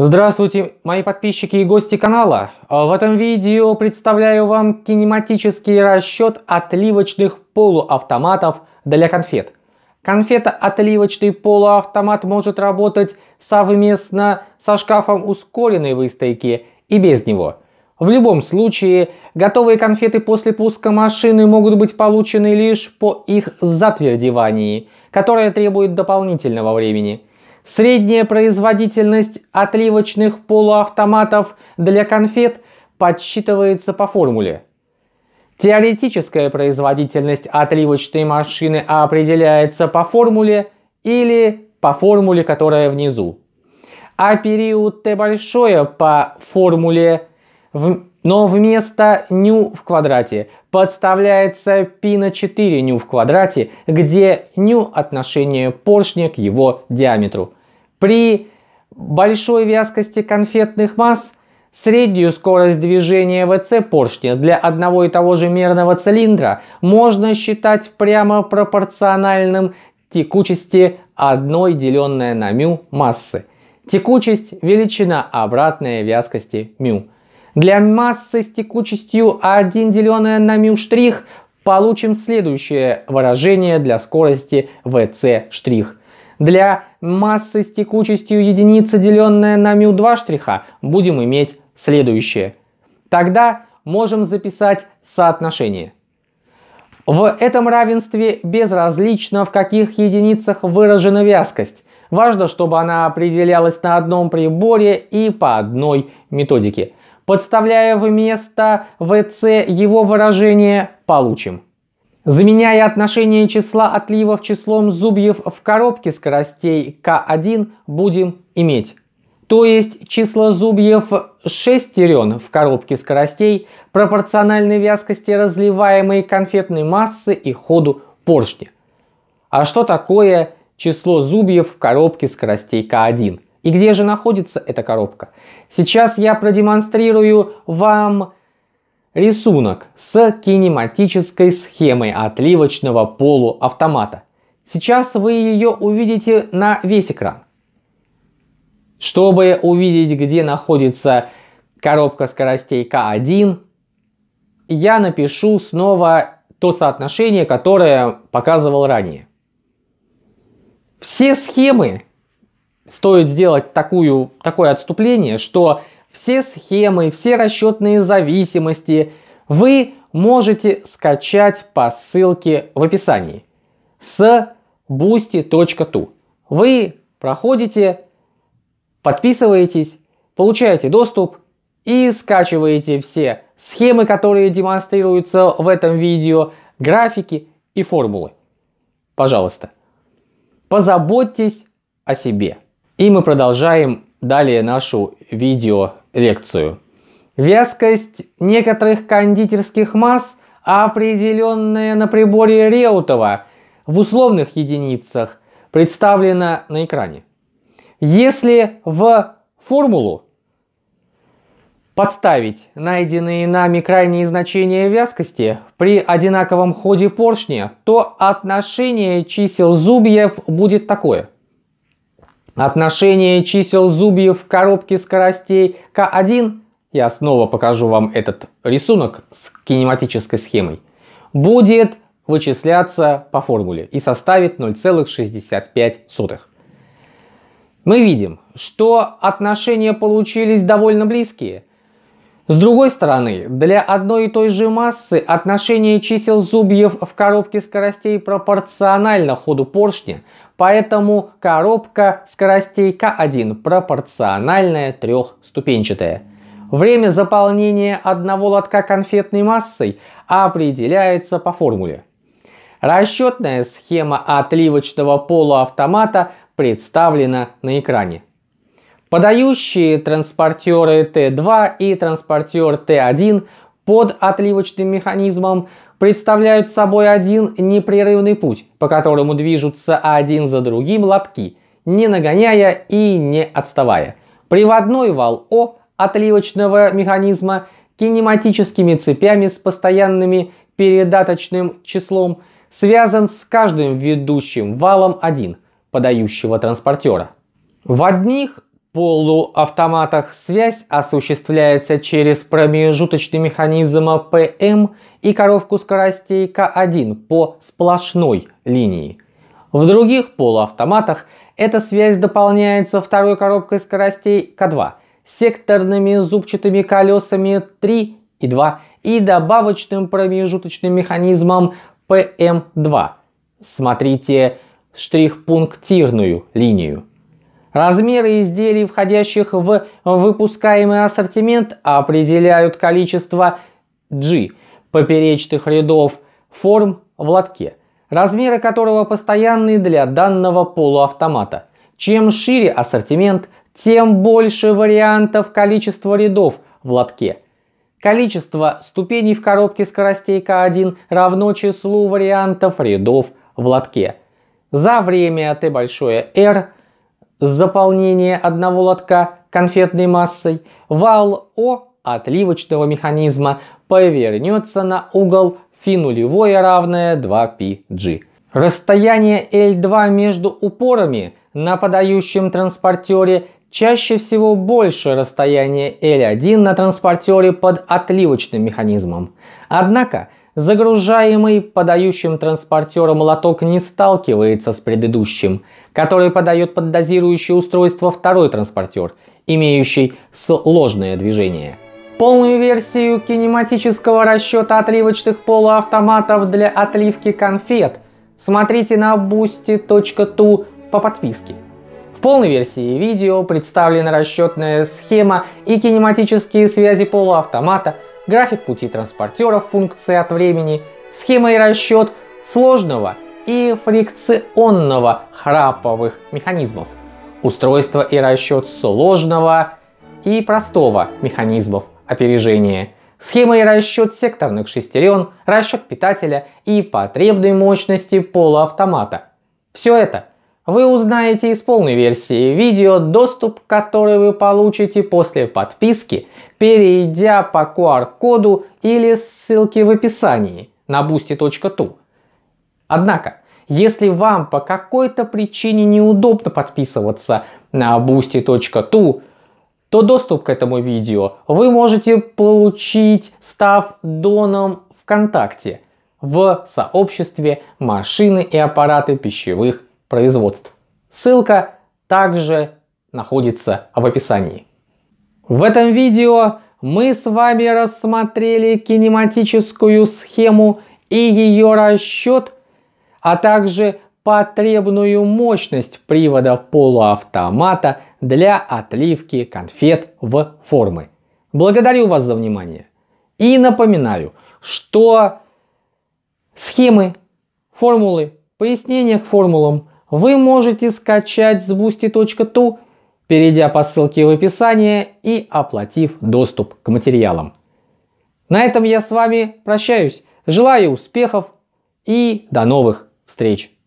Здравствуйте, мои подписчики и гости канала! В этом видео представляю вам кинематический расчет отливочных полуавтоматов для конфет. Конфета-отливочный полуавтомат может работать совместно со шкафом ускоренной выстойки и без него. В любом случае, готовые конфеты после пуска машины могут быть получены лишь по их затвердевании, которое требует дополнительного времени – Средняя производительность отливочных полуавтоматов для конфет подсчитывается по формуле. Теоретическая производительность отливочной машины определяется по формуле или по формуле, которая внизу. А период Т большое по формуле, но вместо ню в квадрате подставляется π на 4 ню в квадрате, где ню отношение поршня к его диаметру – при большой вязкости конфетных масс среднюю скорость движения ВЦ поршня для одного и того же мерного цилиндра можно считать прямо пропорциональным текучести 1 деленное на μ массы. Текучесть – величина обратная вязкости μ. Для массы с текучестью 1 деленное на μ' штрих получим следующее выражение для скорости vc штрих. Для массы с текучестью единица, деленная на μ2 штриха, будем иметь следующее. Тогда можем записать соотношение. В этом равенстве безразлично, в каких единицах выражена вязкость. Важно, чтобы она определялась на одном приборе и по одной методике. Подставляя вместо ВЦ его выражение, получим Заменяя отношение числа отливов числом зубьев в коробке скоростей k1 будем иметь. То есть число зубьев шестерен в коробке скоростей пропорциональной вязкости разливаемой конфетной массы и ходу поршня. А что такое число зубьев в коробке скоростей k1? И где же находится эта коробка? Сейчас я продемонстрирую вам Рисунок с кинематической схемой отливочного полуавтомата. Сейчас вы ее увидите на весь экран. Чтобы увидеть, где находится коробка скоростей К1, я напишу снова то соотношение, которое показывал ранее. Все схемы стоит сделать такую, такое отступление, что все схемы, все расчетные зависимости вы можете скачать по ссылке в описании с boosty.tu. Вы проходите, подписываетесь, получаете доступ и скачиваете все схемы, которые демонстрируются в этом видео, графики и формулы. Пожалуйста, позаботьтесь о себе. И мы продолжаем далее нашу видеолекцию. Вязкость некоторых кондитерских масс, определенная на приборе Реутова в условных единицах, представлена на экране. Если в формулу подставить найденные нами крайние значения вязкости при одинаковом ходе поршня, то отношение чисел зубьев будет такое – Отношение чисел зубьев в коробке скоростей К1, я снова покажу вам этот рисунок с кинематической схемой, будет вычисляться по формуле и составит 0,65. Мы видим, что отношения получились довольно близкие. С другой стороны, для одной и той же массы отношение чисел зубьев в коробке скоростей пропорционально ходу поршня, Поэтому коробка скоростей К1 пропорциональная трехступенчатая. Время заполнения одного лотка конфетной массой определяется по формуле. Расчетная схема отливочного полуавтомата представлена на экране. Подающие транспортеры Т2 и транспортер Т1 под отливочным механизмом представляют собой один непрерывный путь, по которому движутся один за другим лотки, не нагоняя и не отставая. Приводной вал О отливочного механизма кинематическими цепями с постоянными передаточным числом связан с каждым ведущим валом 1 подающего транспортера. В одних полуавтоматах связь осуществляется через промежуточный механизм ПМ и коробку скоростей К1 по сплошной линии. В других полуавтоматах эта связь дополняется второй коробкой скоростей К2, секторными зубчатыми колесами 3 и 2 и добавочным промежуточным механизмом ПМ2. Смотрите штрихпунктирную линию. Размеры изделий, входящих в выпускаемый ассортимент, определяют количество G поперечных рядов форм в лотке, размеры которого постоянны для данного полуавтомата. Чем шире ассортимент, тем больше вариантов количества рядов в лотке. Количество ступеней в коробке скоростей К1 равно числу вариантов рядов в лотке. За время Т большое R – заполнение одного лотка конфетной массой, вал О отливочного механизма повернется на угол φ нулевое равное 2πg. Расстояние L2 между упорами на подающем транспортере чаще всего больше расстояния L1 на транспортере под отливочным механизмом. Однако Загружаемый подающим транспортером лоток не сталкивается с предыдущим, который подает под дозирующее устройство второй транспортер, имеющий сложное движение. Полную версию кинематического расчета отливочных полуавтоматов для отливки конфет смотрите на boosty.tu по подписке. В полной версии видео представлена расчетная схема и кинематические связи полуавтомата – график пути транспортеров функции от времени, схема и расчет сложного и фрикционного храповых механизмов, устройство и расчет сложного и простого механизмов опережения, схема и расчет секторных шестерен, расчет питателя и потребной мощности полуавтомата. Все это – вы узнаете из полной версии видео, доступ к которой вы получите после подписки, перейдя по QR-коду или ссылке в описании на boosty.tu. Однако, если вам по какой-то причине неудобно подписываться на boosty.tu, то доступ к этому видео вы можете получить, став доном ВКонтакте в сообществе машины и аппараты пищевых производств. Ссылка также находится в описании. В этом видео мы с вами рассмотрели кинематическую схему и ее расчет, а также потребную мощность привода полуавтомата для отливки конфет в формы. Благодарю вас за внимание. И напоминаю, что схемы, формулы, пояснения к формулам вы можете скачать с boosty.tu, перейдя по ссылке в описании и оплатив доступ к материалам. На этом я с вами прощаюсь. Желаю успехов и до новых встреч!